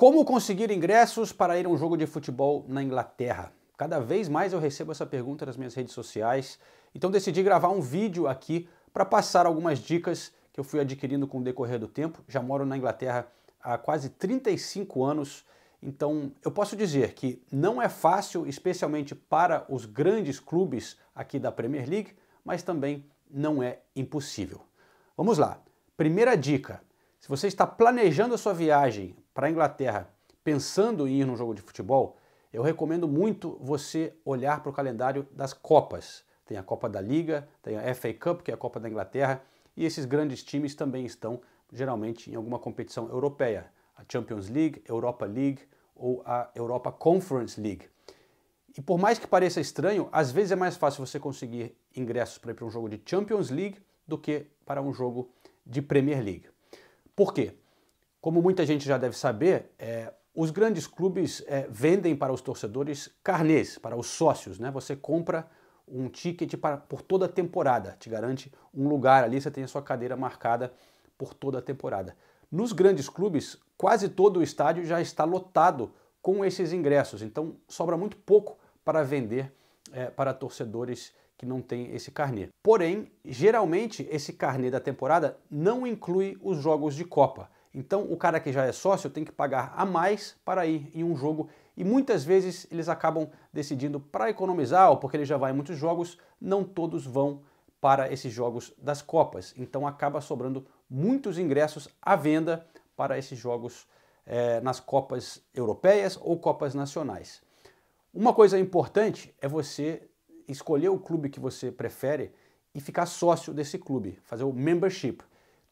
Como conseguir ingressos para ir a um jogo de futebol na Inglaterra? Cada vez mais eu recebo essa pergunta nas minhas redes sociais, então decidi gravar um vídeo aqui para passar algumas dicas que eu fui adquirindo com o decorrer do tempo. Já moro na Inglaterra há quase 35 anos, então eu posso dizer que não é fácil, especialmente para os grandes clubes aqui da Premier League, mas também não é impossível. Vamos lá. Primeira dica: se você está planejando a sua viagem, para a Inglaterra pensando em ir num jogo de futebol, eu recomendo muito você olhar para o calendário das Copas. Tem a Copa da Liga, tem a FA Cup, que é a Copa da Inglaterra, e esses grandes times também estão geralmente em alguma competição europeia, a Champions League, Europa League ou a Europa Conference League. E por mais que pareça estranho, às vezes é mais fácil você conseguir ingressos para ir para um jogo de Champions League do que para um jogo de Premier League. Por quê? Como muita gente já deve saber, é, os grandes clubes é, vendem para os torcedores carnês, para os sócios. Né? Você compra um ticket para, por toda a temporada, te garante um lugar ali, você tem a sua cadeira marcada por toda a temporada. Nos grandes clubes, quase todo o estádio já está lotado com esses ingressos, então sobra muito pouco para vender é, para torcedores que não têm esse carnê. Porém, geralmente esse carnê da temporada não inclui os jogos de Copa. Então o cara que já é sócio tem que pagar a mais para ir em um jogo e muitas vezes eles acabam decidindo para economizar ou porque ele já vai em muitos jogos, não todos vão para esses jogos das Copas. Então acaba sobrando muitos ingressos à venda para esses jogos é, nas Copas Europeias ou Copas Nacionais. Uma coisa importante é você escolher o clube que você prefere e ficar sócio desse clube, fazer o membership.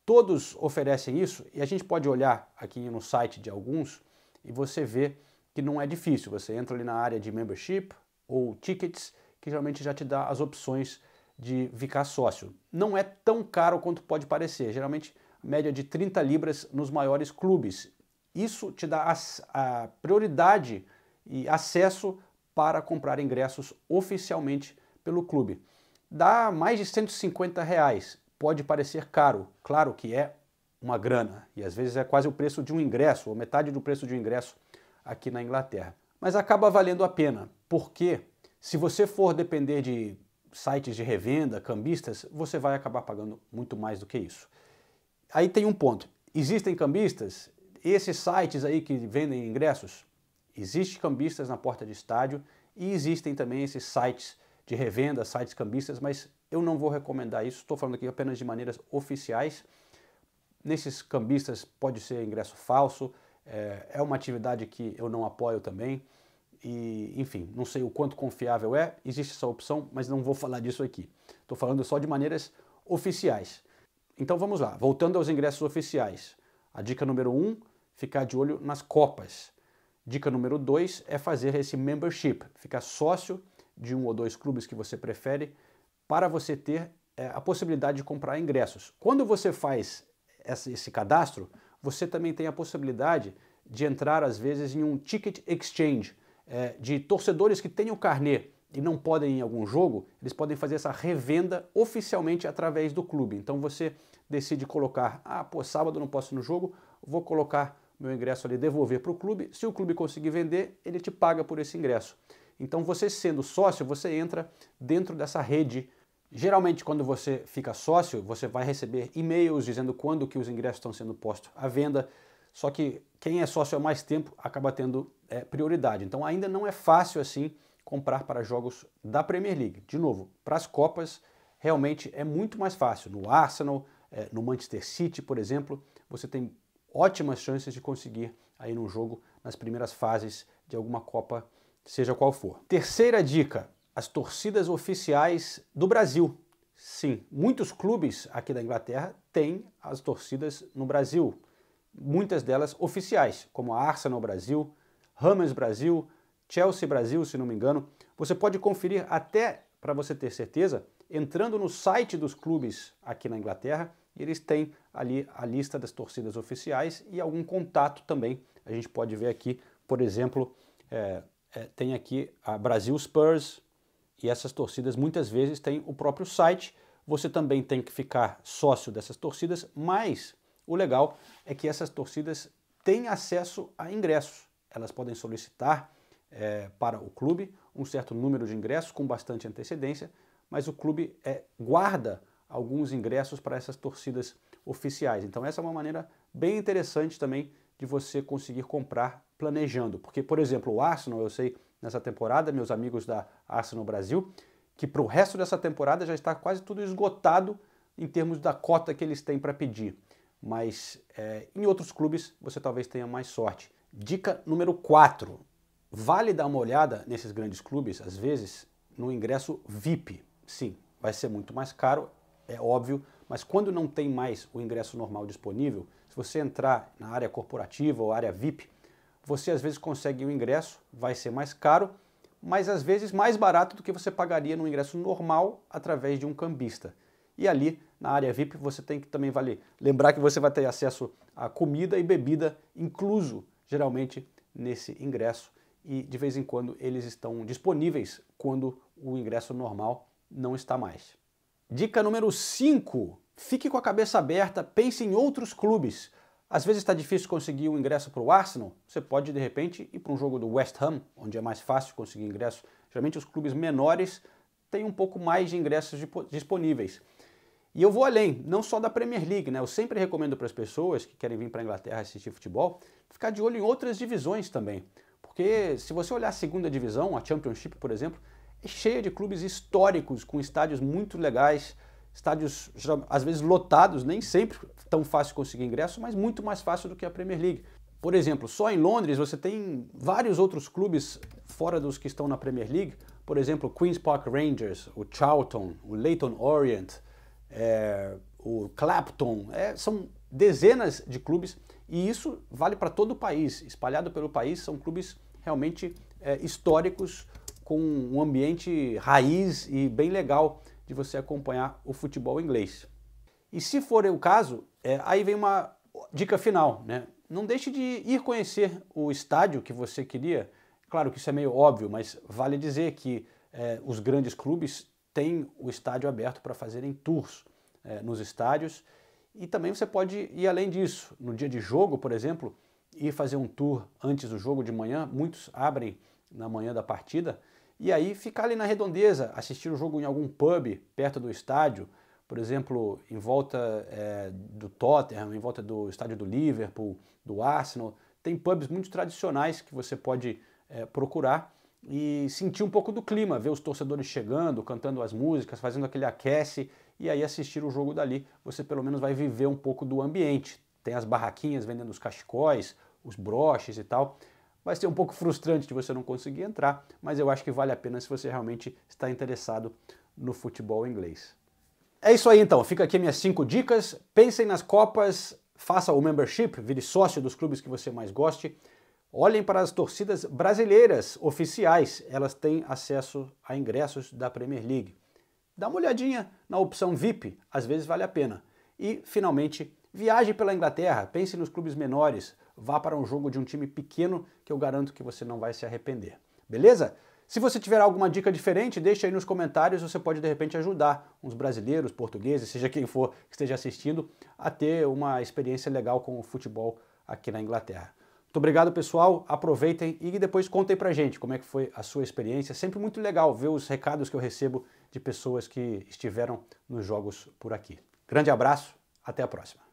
Todos oferecem isso e a gente pode olhar aqui no site de alguns e você vê que não é difícil. Você entra ali na área de membership ou tickets, que geralmente já te dá as opções de ficar sócio. Não é tão caro quanto pode parecer, geralmente média de 30 libras nos maiores clubes. Isso te dá a, a prioridade e acesso para comprar ingressos oficialmente pelo clube. Dá mais de 150 reais pode parecer caro. Claro que é uma grana e às vezes é quase o preço de um ingresso ou metade do preço de um ingresso aqui na Inglaterra. Mas acaba valendo a pena, porque se você for depender de sites de revenda, cambistas, você vai acabar pagando muito mais do que isso. Aí tem um ponto. Existem cambistas? Esses sites aí que vendem ingressos? Existem cambistas na porta de estádio e existem também esses sites de revenda, sites cambistas, mas eu não vou recomendar isso, estou falando aqui apenas de maneiras oficiais. Nesses cambistas pode ser ingresso falso, é, é, uma atividade que eu não apoio também. E, enfim, não sei o quanto confiável é, existe essa opção, mas não vou falar disso aqui. Estou falando só de maneiras oficiais. Então vamos lá, voltando aos ingressos oficiais. A dica número 1, um, ficar de olho nas copas. Dica número 2 é fazer esse membership, ficar sócio de um ou dois clubes que você prefere para você ter é, a possibilidade de comprar ingressos. Quando você faz essa, esse cadastro, você também tem a possibilidade de entrar, às vezes, em um ticket exchange é, de torcedores que têm o carnet e não podem ir em algum jogo, eles podem fazer essa revenda oficialmente através do clube. Então você decide colocar, ah, pô, sábado não posso ir no jogo, vou colocar meu ingresso ali, devolver para o clube. Se o clube conseguir vender, ele te paga por esse ingresso. Então você sendo sócio, você entra dentro dessa rede Geralmente, quando você fica sócio, você vai receber e-mails dizendo quando que os ingressos estão sendo postos à venda. Só que quem é sócio há mais tempo acaba tendo é, prioridade. Então, ainda não é fácil assim comprar para jogos da Premier League. De novo, para as Copas, realmente é muito mais fácil. No Arsenal, é, no Manchester City, por exemplo, você tem ótimas chances de conseguir aí num jogo nas primeiras fases de alguma Copa, seja qual for. Terceira dica: as torcidas oficiais do Brasil. Sim, muitos clubes aqui da Inglaterra têm as torcidas no Brasil, muitas delas oficiais, como a Arsenal Brasil, Rams Brasil, Chelsea Brasil, se não me engano. Você pode conferir até para você ter certeza, entrando no site dos clubes aqui na Inglaterra, eles têm ali a lista das torcidas oficiais e algum contato também. A gente pode ver aqui, por exemplo, é, é, tem aqui a Brasil Spurs, e essas torcidas muitas vezes têm o próprio site. Você também tem que ficar sócio dessas torcidas, mas o legal é que essas torcidas têm acesso a ingressos. Elas podem solicitar é, para o clube um certo número de ingressos com bastante antecedência, mas o clube é, guarda alguns ingressos para essas torcidas oficiais. Então, essa é uma maneira bem interessante também de você conseguir comprar planejando. Porque, por exemplo, o Arsenal, eu sei nessa temporada, meus amigos da Arsenal Brasil, que para o resto dessa temporada já está quase tudo esgotado em termos da cota que eles têm para pedir. Mas é, em outros clubes você talvez tenha mais sorte. Dica número 4. Vale dar uma olhada nesses grandes clubes, às vezes, no ingresso VIP. Sim, vai ser muito mais caro, é óbvio, mas quando não tem mais o ingresso normal disponível, se você entrar na área corporativa ou área VIP, você às vezes consegue um ingresso, vai ser mais caro, mas às vezes mais barato do que você pagaria no ingresso normal através de um cambista. E ali, na área VIP, você tem que também vale lembrar que você vai ter acesso a comida e bebida incluso, geralmente nesse ingresso, e de vez em quando eles estão disponíveis quando o ingresso normal não está mais. Dica número 5: fique com a cabeça aberta, pense em outros clubes. Às vezes está difícil conseguir um ingresso para o Arsenal, você pode de repente ir para um jogo do West Ham, onde é mais fácil conseguir ingresso. Geralmente os clubes menores têm um pouco mais de ingressos disponíveis. E eu vou além, não só da Premier League, né? Eu sempre recomendo para as pessoas que querem vir para a Inglaterra assistir futebol, ficar de olho em outras divisões também. Porque se você olhar a segunda divisão, a Championship, por exemplo, é cheia de clubes históricos com estádios muito legais, estádios às vezes lotados, nem sempre tão fácil conseguir ingresso, mas muito mais fácil do que a Premier League. Por exemplo, só em Londres você tem vários outros clubes fora dos que estão na Premier League, por exemplo, Queen's Park Rangers, o Charlton, o Leighton Orient, é, o Clapton, é, são dezenas de clubes e isso vale para todo o país, espalhado pelo país, são clubes realmente é, históricos com um ambiente raiz e bem legal de você acompanhar o futebol inglês. E se for o caso, é, aí vem uma dica final, né? Não deixe de ir conhecer o estádio que você queria. Claro que isso é meio óbvio, mas vale dizer que é, os grandes clubes têm o estádio aberto para fazerem tours é, nos estádios. E também você pode ir além disso. No dia de jogo, por exemplo, ir fazer um tour antes do jogo de manhã. Muitos abrem na manhã da partida e aí ficar ali na redondeza, assistir o jogo em algum pub perto do estádio, por exemplo, em volta é, do Tottenham, em volta do estádio do Liverpool, do Arsenal, tem pubs muito tradicionais que você pode é, procurar e sentir um pouco do clima, ver os torcedores chegando, cantando as músicas, fazendo aquele aquece e aí assistir o jogo dali. Você pelo menos vai viver um pouco do ambiente. Tem as barraquinhas vendendo os cachecóis, os broches e tal. Vai ser um pouco frustrante de você não conseguir entrar, mas eu acho que vale a pena se você realmente está interessado no futebol inglês. É isso aí então, fica aqui minhas cinco dicas. Pensem nas Copas, faça o membership, vire sócio dos clubes que você mais goste. Olhem para as torcidas brasileiras oficiais, elas têm acesso a ingressos da Premier League. Dá uma olhadinha na opção VIP, às vezes vale a pena. E, finalmente, viaje pela Inglaterra, pense nos clubes menores, vá para um jogo de um time pequeno que eu garanto que você não vai se arrepender. Beleza? Se você tiver alguma dica diferente, deixe aí nos comentários, você pode de repente ajudar uns brasileiros, portugueses, seja quem for que esteja assistindo, a ter uma experiência legal com o futebol aqui na Inglaterra. Muito obrigado, pessoal. Aproveitem e depois contem pra gente como é que foi a sua experiência. Sempre muito legal ver os recados que eu recebo de pessoas que estiveram nos jogos por aqui. Grande abraço, até a próxima.